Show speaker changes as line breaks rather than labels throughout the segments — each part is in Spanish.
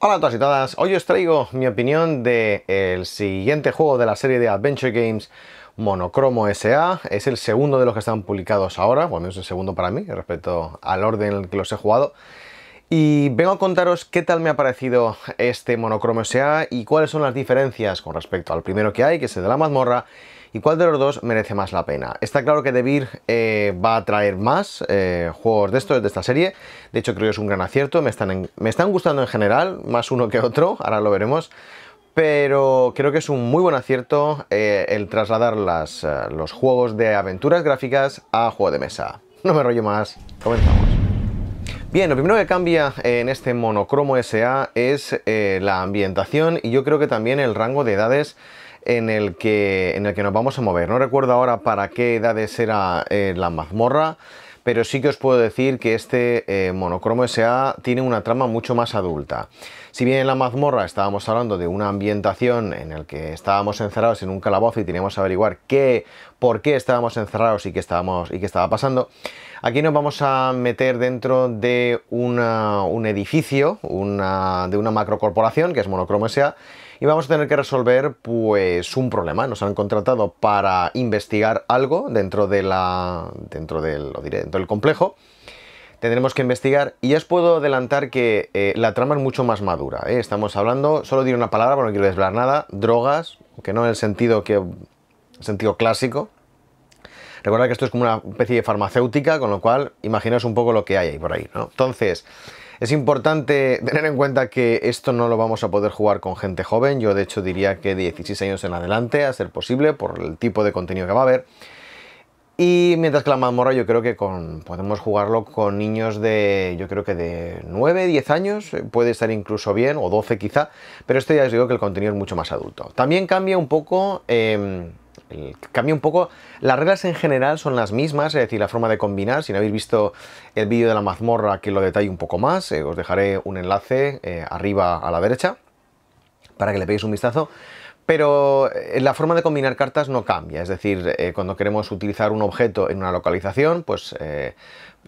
Hola a todas y todas, hoy os traigo mi opinión del siguiente juego de la serie de Adventure Games Monocromo SA, es el segundo de los que están publicados ahora, bueno es el segundo para mí, respecto al orden en el que los he jugado. Y vengo a contaros qué tal me ha parecido este Monocromo SA y cuáles son las diferencias con respecto al primero que hay, que es el de la mazmorra, ¿Y cuál de los dos merece más la pena? Está claro que DeVir eh, va a traer más eh, juegos de, esto, de esta serie. De hecho, creo que es un gran acierto. Me están, me están gustando en general, más uno que otro. Ahora lo veremos pero creo que es un muy buen acierto eh, el trasladar los juegos de aventuras gráficas a juego de mesa. No me rollo más, comenzamos. Bien, lo primero que cambia en este monocromo SA es la ambientación y yo creo que también el rango de edades en el que, en el que nos vamos a mover. No recuerdo ahora para qué edades era eh, la mazmorra, pero sí que os puedo decir que este eh, monocromo SA tiene una trama mucho más adulta. Si bien en la mazmorra estábamos hablando de una ambientación en el que estábamos encerrados en un calabozo y teníamos que averiguar qué, por qué estábamos encerrados y qué, estábamos, y qué estaba pasando, aquí nos vamos a meter dentro de un edificio, de una macrocorporación que es monocromo SA, y vamos a tener que resolver pues un problema. Nos han contratado para investigar algo dentro de la dentro del, lo diré, dentro del complejo. Tendremos que investigar y ya os puedo adelantar que eh, la trama es mucho más madura. ¿eh? Estamos hablando, solo diré una palabra, porque no quiero desvelar nada, drogas, que no en el sentido que sentido clásico. Recuerda que esto es como una especie de farmacéutica, con lo cual imaginaos un poco lo que hay ahí por ahí. ¿no? Entonces, es importante tener en cuenta que esto no lo vamos a poder jugar con gente joven, yo de hecho diría que 16 años en adelante, a ser posible, por el tipo de contenido que va a haber. Y mientras que la mazmorra yo creo que con, podemos jugarlo con niños de, yo creo que de 9, 10 años, eh, puede estar incluso bien, o 12 quizá, pero esto ya os digo que el contenido es mucho más adulto. También cambia un poco... Em, eh, cambia un poco. Las reglas en general son las mismas, es decir, la forma de combinar. Si no habéis visto el vídeo de la mazmorra, que lo detalle un poco más, eh, os dejaré un enlace eh, arriba a la derecha para que le peguéis un vistazo. Pero la forma de combinar cartas no cambia, es decir, cuando queremos utilizar un objeto en una localización, pues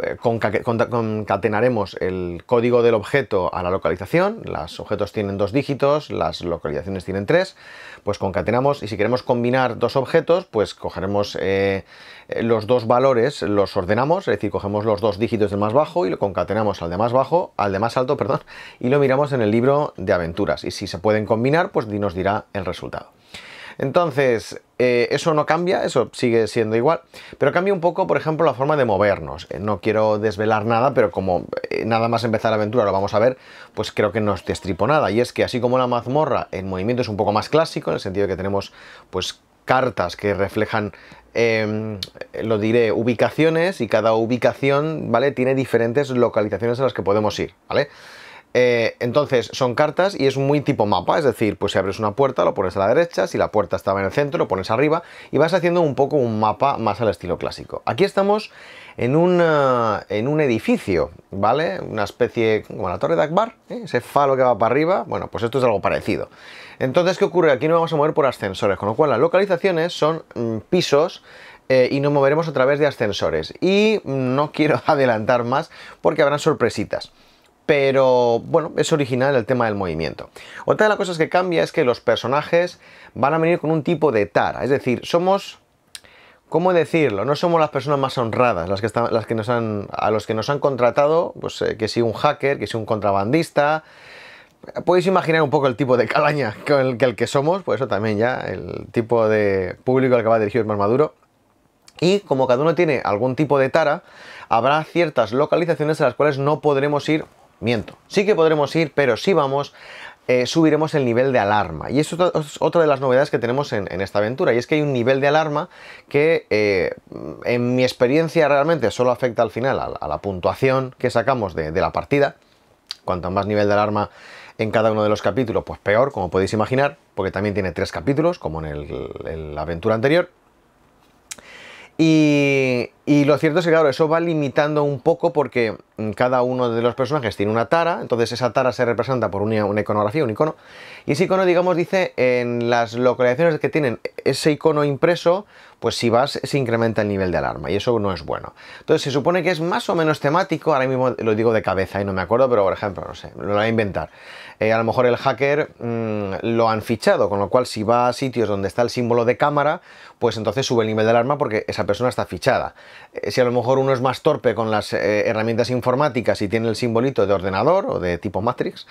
eh, concatenaremos el código del objeto a la localización, los objetos tienen dos dígitos, las localizaciones tienen tres, pues concatenamos y si queremos combinar dos objetos, pues cogeremos eh, eh, los dos valores, los ordenamos, es decir, cogemos los dos dígitos del más bajo y lo concatenamos al de más bajo, al de más alto, perdón, y lo miramos en el libro de aventuras. Y si se pueden combinar, pues nos dirá el resultado. Entonces, eh, eso no cambia, eso sigue siendo igual, pero cambia un poco, por ejemplo, la forma de movernos. Eh, no quiero desvelar nada, pero como eh, nada más empezar la aventura lo vamos a ver, pues creo que no os destripo nada. Y es que así como la mazmorra el movimiento es un poco más clásico, en el sentido de que tenemos pues cartas que reflejan, em, lo diré, ubicaciones y cada ubicación, ¿vale? Tiene diferentes localizaciones a las que podemos ir, ¿vale? vale eh, entonces son cartas y es muy tipo mapa, es decir, pues si abres una puerta lo pones a la derecha, si la puerta estaba en el centro lo pones arriba y vas haciendo un poco un mapa más al estilo clásico. Aquí estamos en, un eh, edificio, ¿vale? Una especie como la torre de Akbar, ¿eh? ese falo que va para arriba, bueno, pues esto es algo parecido. Entonces, ¿qué ocurre? Aquí no vamos a mover por ascensores, con lo cual las localizaciones son mm, pisos y nos moveremos a través de ascensores. Y no quiero adelantar más porque habrán sorpresitas pero bueno, es original el tema del movimiento. Otra de las cosas que cambia es que los personajes van a venir con un tipo de tara, es decir, somos ¿Cómo decirlo? No somos las personas más honradas, las que, las que nos han, a los que nos han contratado, pues eh, que si un hacker, que si un contrabandista. Podéis imaginar un poco el tipo de calaña con el que, somos, pues eso también ya el tipo de público al que va dirigido es más maduro. Y como cada uno tiene algún tipo de tara, habrá ciertas localizaciones a las cuales no podremos ir miento. Sí que podremos ir, pero si vamos, eh, subiremos el nivel de alarma. Y eso es otra de las novedades que tenemos en, esta aventura. Y es que hay un nivel de alarma que, eh, en mi experiencia, realmente solo afecta al final a, la puntuación que sacamos de, la partida. Cuanto más nivel de alarma en cada uno de los capítulos, pues peor, como podéis imaginar, porque también tiene tres capítulos, como en la aventura anterior. Y, lo cierto es que, claro, eso va limitando un poco porque mm, cada uno de los personajes tiene una tara, entonces esa tara se representa por una, una iconografía, un icono. Y ese icono, digamos, dice en las localizaciones que tienen ese icono impreso, pues si vas se incrementa el nivel de alarma y eso no es bueno. Entonces se supone que es más o menos temático, ahora mismo lo digo de cabeza y no me acuerdo, pero por ejemplo, no sé, lo voy a inventar. Eh, a lo mejor el hacker mm, lo han fichado, con lo cual si va a sitios donde está el símbolo de cámara, pues entonces sube el nivel de alarma porque esa persona está fichada. Eh, si a lo mejor uno es más torpe con las eh, herramientas informáticas y tiene el simbolito de ordenador o de tipo Matrix,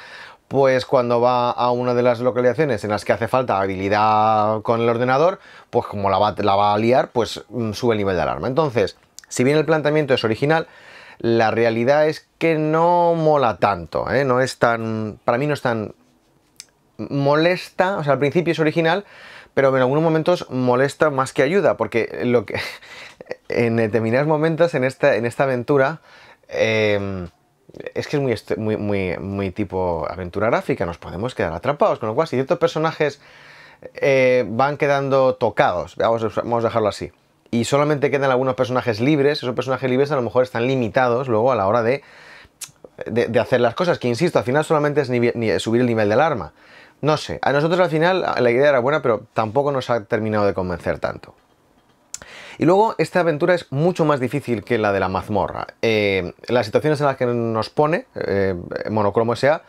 pues cuando va a una de las localizaciones en las que hace falta habilidad con el ordenador, pues como la va, a liar, pues mm, sube el nivel de alarma. Entonces, si bien el planteamiento es original, la realidad es que no mola tanto, ¿eh? no es tan, para mí no es tan molesta, o sea, al principio es original, pero en algunos momentos molesta más que ayuda, porque lo que en determinados momentos en esta, en esta aventura em, es que es este, muy, tipo aventura gráfica, nos podemos quedar atrapados, con lo cual si ciertos personajes eh, van quedando tocados, vamos, a dejarlo así, y solamente quedan algunos personajes libres, esos personajes libres a lo mejor están limitados luego a la hora de, hacer las cosas, que insisto, al final solamente es subir el nivel del arma. No sé, a nosotros al final la idea era buena, pero tampoco nos ha terminado de convencer tanto. Y luego, esta aventura es mucho más difícil que la de la mazmorra. Eh, las situaciones en las que nos pone, eh, monocromo sea,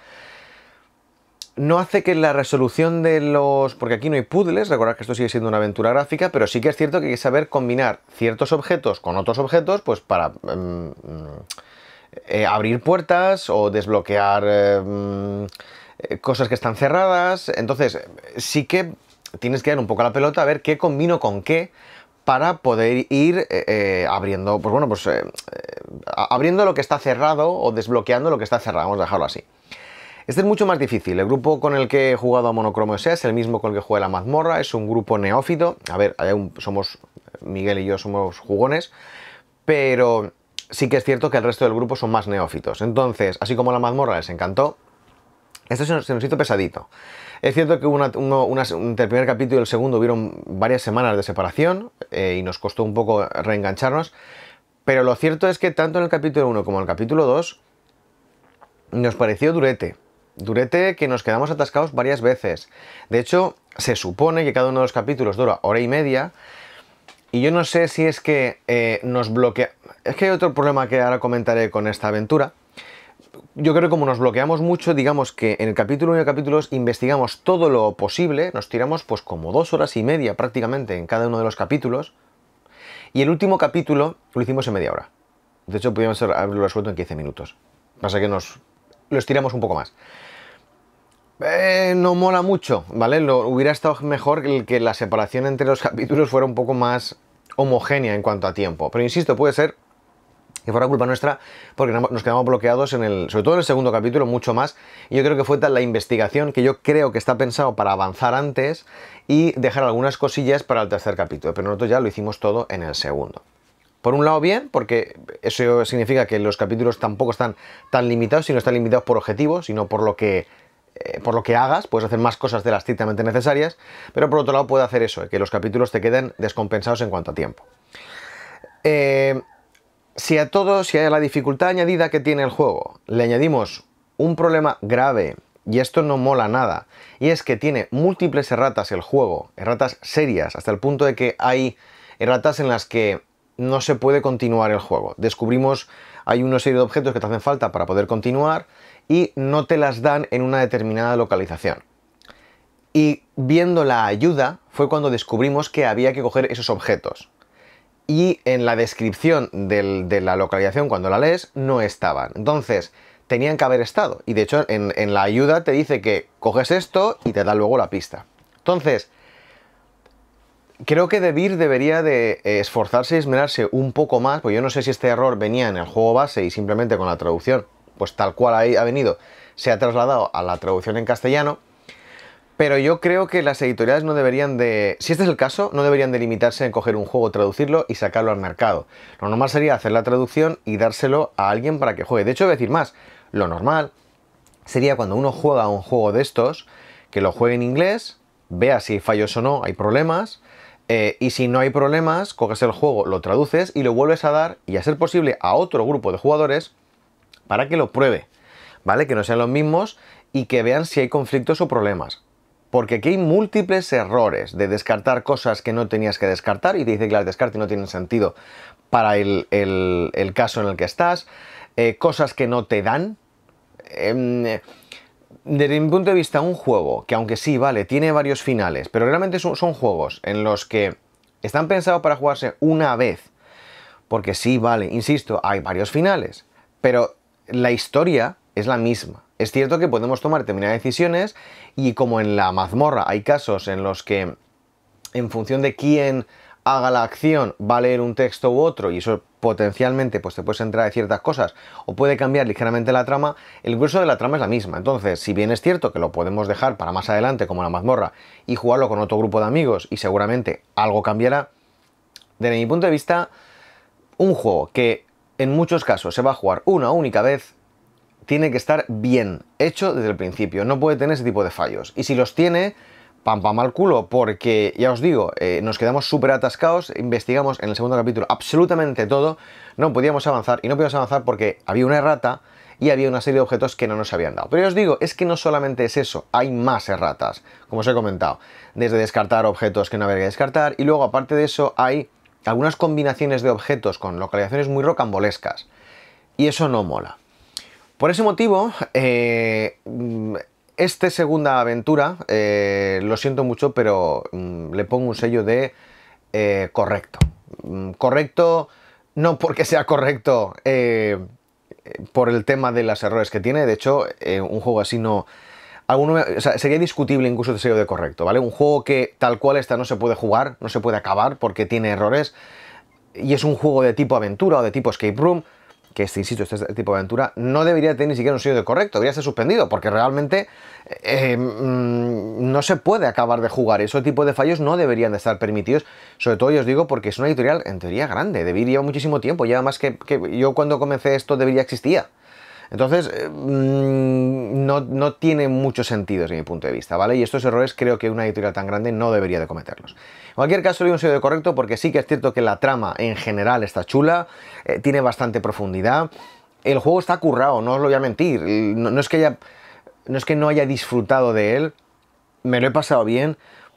no hace que la resolución de los... porque aquí no hay puzzles, recordad que esto sigue siendo una aventura gráfica, pero sí que es cierto que hay que saber combinar ciertos objetos con otros objetos, pues para... Em, eh, abrir puertas o desbloquear em, cosas que están cerradas. Entonces, sí que tienes que dar un poco a la pelota a ver qué combino con qué para poder ir eh, eh, abriendo, pues bueno, pues eh, abriendo lo que está cerrado o desbloqueando lo que está cerrado, vamos a dejarlo así. Este es mucho más difícil. El grupo con el que he jugado a Monocromo S es el mismo con el que jugué la mazmorra, es un grupo neófito. A ver, somos, Miguel y yo somos jugones, pero sí que es cierto que el resto del grupo son más neófitos. Entonces, así como la mazmorra les encantó, esto se nos, hizo pesadito. Es cierto que entre el primer capítulo y el segundo hubieron varias semanas de separación eh, y nos costó un poco reengancharnos, pero lo cierto es que tanto en el capítulo 1 como en el capítulo 2 nos pareció durete. Durete que nos quedamos atascados varias veces. De hecho, se supone que cada uno de los capítulos dura hora y media. Y yo no sé si es que eh, nos bloquea. Es que hay otro problema que ahora comentaré con esta aventura, yo creo que como nos bloqueamos mucho, digamos que en el capítulo 1 y el capítulo 2 investigamos todo lo posible, nos tiramos pues como dos horas y media prácticamente en cada uno de los capítulos, y el último capítulo lo hicimos en media hora. De hecho, pudimos haberlo resuelto en 15 minutos. Pasa que nos lo estiramos un poco más. Eh, no mola mucho, ¿vale? Lo, hubiera estado mejor que la separación entre los capítulos fuera un poco más homogénea en cuanto a tiempo. Pero insisto, puede ser que fuera culpa nuestra, porque nos quedamos bloqueados en el, sobre todo en el segundo capítulo, mucho más. Y yo creo que fue tal la investigación que yo creo que está pensado para avanzar antes y dejar algunas cosillas para el tercer capítulo. Pero nosotros ya lo hicimos todo en el segundo. Por un lado bien, porque eso significa que los capítulos tampoco están tan limitados, sino están limitados por objetivos, sino por lo que eh, por lo que hagas, puedes hacer más cosas de las estrictamente necesarias, pero por otro lado puede hacer eso, que los capítulos te queden descompensados en cuanto a tiempo. Eh, si a todos, si a la dificultad añadida que tiene el juego, le añadimos un problema grave, y esto no mola nada, y es que tiene múltiples erratas el juego, erratas serias, hasta el punto de que hay erratas en las que no se puede continuar el juego. Descubrimos, hay una serie de objetos que te hacen falta para poder continuar y no te las dan en una determinada localización. Y viendo la ayuda fue cuando descubrimos que había que coger esos objetos y en la descripción de la localización cuando la lees no estaban. Entonces, tenían que haber estado. Y de hecho, en, la ayuda te dice que coges esto y te da luego la pista. Entonces, creo que DeVir debería de eh, esforzarse y esmerarse un poco más, porque yo no sé si este error venía en el juego base y simplemente con la traducción, pues tal cual ha venido, se ha trasladado a la traducción en castellano, pero yo creo que las editoriales no deberían de, si este es el caso, no deberían de limitarse en coger un juego, traducirlo y sacarlo al mercado. Lo normal sería hacer la traducción y dárselo a alguien para que juegue. De hecho, voy a decir más, lo normal sería cuando uno juega un juego de estos, que lo juegue en inglés, vea si hay fallos o no, hay problemas, eh, y si no hay problemas, coges el juego, lo traduces y lo vuelves a dar, y a ser posible, a otro grupo de jugadores para que lo pruebe, ¿vale? Que no sean los mismos y que vean si hay conflictos o problemas porque aquí hay múltiples errores de descartar cosas que no tenías que descartar y te dice que las descartes no tienen sentido para el, caso en el que estás, eh, cosas que no te dan. Em, desde mi punto de vista, un juego que aunque sí, vale, tiene varios finales, pero realmente son juegos en los que están pensados para jugarse una vez, porque sí, vale, insisto, hay varios finales, pero la historia es la misma es cierto que podemos tomar determinadas decisiones y como en la mazmorra hay casos en los que en función de quién haga la acción va a leer un texto u otro y eso potencialmente pues te puede entrar en ciertas cosas o puede cambiar ligeramente la trama, el grueso de la trama es la misma. Entonces, si bien es cierto que lo podemos dejar para más adelante como la mazmorra y jugarlo con otro grupo de amigos y seguramente algo cambiará, desde mi punto de vista, un juego que en muchos casos se va a jugar una única vez tiene que estar bien hecho desde el principio, no puede tener ese tipo de fallos. Y si los tiene, pam pam al culo, porque ya os digo, eh, nos quedamos súper atascados, investigamos en el segundo capítulo absolutamente todo, no podíamos avanzar y no podíamos avanzar porque había una errata y había una serie de objetos que no nos habían dado. Pero ya os digo, es que no solamente es eso, hay más erratas, como os he comentado, desde descartar objetos que no había que descartar y luego aparte de eso hay algunas combinaciones de objetos con localizaciones muy rocambolescas y eso no mola. Por ese motivo, eh, mm, este esta segunda aventura, eh, lo siento mucho, pero mm, le pongo un sello de eh, correcto. Mm, correcto, no porque sea correcto por el tema de los errores que tiene, de hecho, un juego así no... sería discutible incluso el sello de correcto, ¿vale? Un juego que tal cual está no se puede jugar, no se puede acabar porque tiene errores y es un juego de tipo aventura o de tipo escape room, que este, insisto, este tipo de aventura no debería tener ni siquiera un sello de correcto, debería ser suspendido, porque realmente eh, eh, mm, no se puede acabar de jugar. Ese tipo de fallos no deberían de estar permitidos, sobre todo, yo os digo, porque es una editorial en teoría grande, debería llevar muchísimo tiempo, lleva más que, que yo cuando comencé esto debería existía. Entonces, eh, mm, no, tiene mucho sentido desde mi punto de vista, ¿vale? Y estos errores creo que una editorial tan grande no debería de cometerlos. En cualquier caso, le un de correcto porque sí que es cierto que la trama en general está chula, eh, tiene bastante profundidad. El juego está currado, no os lo voy a mentir. No, es que no es que no haya disfrutado de él, me lo he pasado bien,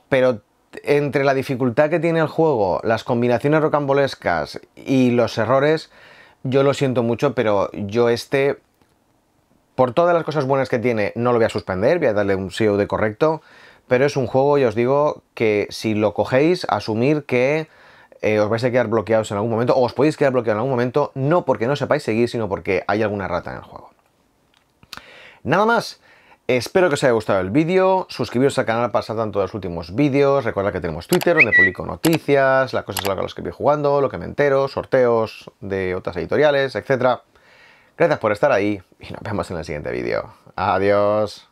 pero entre la dificultad que tiene el juego, las combinaciones rocambolescas y los errores, yo lo siento mucho, pero yo este por todas las cosas buenas que tiene, no lo voy a suspender, voy a darle un de correcto, pero es un juego, ya os digo, que si lo cogéis, asumir que eh, os vais a quedar bloqueados en algún momento, o os podéis quedar bloqueados en algún momento, no porque no sepáis seguir, sino porque hay alguna rata en el juego. Nada más, espero que os haya gustado el vídeo, suscribiros al canal para estar tanto de los últimos vídeos, Recuerda que tenemos Twitter donde publico noticias, las cosas a las que voy jugando, lo que me entero, sorteos de otras editoriales, etcétera. Gracias por estar ahí y nos vemos en el siguiente vídeo. Adiós.